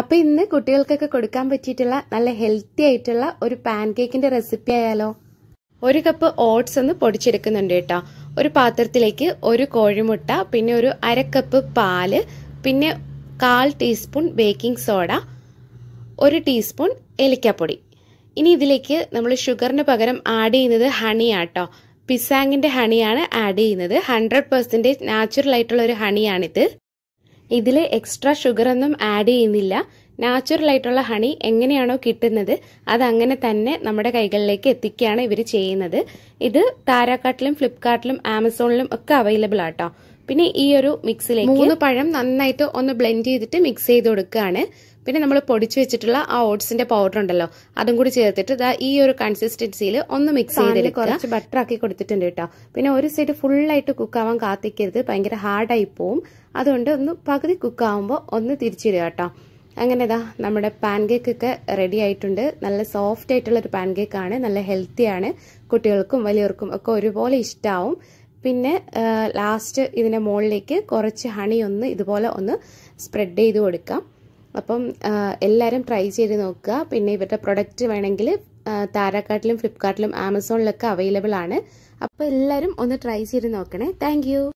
അപ്പോൾ ഇന്ന് കുട്ടികൾക്കൊക്കെ കൊടുക്കാൻ പറ്റിയിട്ടുള്ള നല്ല ഹെൽത്തി ആയിട്ടുള്ള ഒരു പാൻ റെസിപ്പി ആയാലോ ഒരു കപ്പ് ഓട്സ് ഒന്ന് പൊടിച്ചെടുക്കുന്നുണ്ട് കേട്ടോ ഒരു പാത്രത്തിലേക്ക് ഒരു കോഴിമുട്ട പിന്നെ ഒരു അര കപ്പ് പാല് പിന്നെ കാൽ ടീസ്പൂൺ ബേക്കിംഗ് സോഡ ഒരു ടീസ്പൂൺ എലിക്കപ്പൊടി ഇനി ഇതിലേക്ക് നമ്മൾ ഷുഗറിന് പകരം ആഡ് ചെയ്യുന്നത് ഹണിയാട്ടോ പിസാങ്ങിന്റെ ഹണിയാണ് ആഡ് ചെയ്യുന്നത് ഹൺഡ്രഡ് പെർസെൻറ്റേജ് നാച്ചുറൽ ആയിട്ടുള്ള ഒരു ഹണിയാണിത് ഇതിൽ എക്സ്ട്രാ ഷുഗറൊന്നും ആഡ് ചെയ്യുന്നില്ല നാച്ചുറൽ ആയിട്ടുള്ള ഹണി എങ്ങനെയാണോ കിട്ടുന്നത് അതങ്ങനെ തന്നെ നമ്മുടെ കൈകളിലേക്ക് എത്തിക്കുകയാണ് ഇവർ ചെയ്യുന്നത് ഇത് താരാക്കാട്ടിലും ഫ്ലിപ്കാർട്ടിലും ആമസോണിലും ഒക്കെ അവൈലബിൾ ആട്ടോ പിന്നെ ഈ ഒരു മിക്സിലേക്ക് മൂന്ന് പഴം നന്നായിട്ട് ഒന്ന് ബ്ലെൻഡ് ചെയ്തിട്ട് മിക്സ് ചെയ്ത് കൊടുക്കുകയാണ് പിന്നെ നമ്മൾ പൊടിച്ചു വെച്ചിട്ടുള്ള ആ ഓട്സിന്റെ പൗഡർ ഉണ്ടല്ലോ അതും കൂടി ചേർത്തിട്ട് ഇതാ ഈ ഒരു കൺസിസ്റ്റൻസിയിൽ ഒന്ന് മിക്സ് ചെയ്ത് കുറച്ച് ബട്ടർ ആക്കി കൊടുത്തിട്ടുണ്ട് കേട്ടോ പിന്നെ ഒരു സൈഡ് ഫുള്ളായിട്ട് ആവാൻ കാത്തിക്കരുത് ഭയങ്കര ഹാർഡായി പോവും അതുകൊണ്ട് ഒന്ന് പകുതി കുക്കാവുമ്പോൾ ഒന്ന് തിരിച്ചിടുക കേട്ടോ അങ്ങനെ ഇതാ നമ്മുടെ പാൻ കേക്ക് ഒക്കെ റെഡി ആയിട്ടുണ്ട് നല്ല സോഫ്റ്റ് ആയിട്ടുള്ള ഒരു പാൻ കേക്കാണ് നല്ല ഹെൽത്തിയാണ് കുട്ടികൾക്കും വലിയവർക്കും ഒക്കെ ഒരുപോലെ ഇഷ്ടമാവും പിന്നെ ലാസ്റ്റ് ഇതിന്റെ മുകളിലേക്ക് കുറച്ച് ഹണി ഒന്ന് ഇതുപോലെ ഒന്ന് സ്പ്രെഡ് ചെയ്ത് കൊടുക്കാം അപ്പം എല്ലാവരും ട്രൈ ചെയ്ത് നോക്കുക പിന്നെ ഇവരുടെ പ്രൊഡക്റ്റ് വേണമെങ്കിൽ താരാക്കാട്ടിലും ഫ്ലിപ്കാർട്ടിലും ആമസോണിലൊക്കെ അവൈലബിൾ ആണ് അപ്പോൾ എല്ലാവരും ഒന്ന് ട്രൈ ചെയ്ത് നോക്കണേ താങ്ക്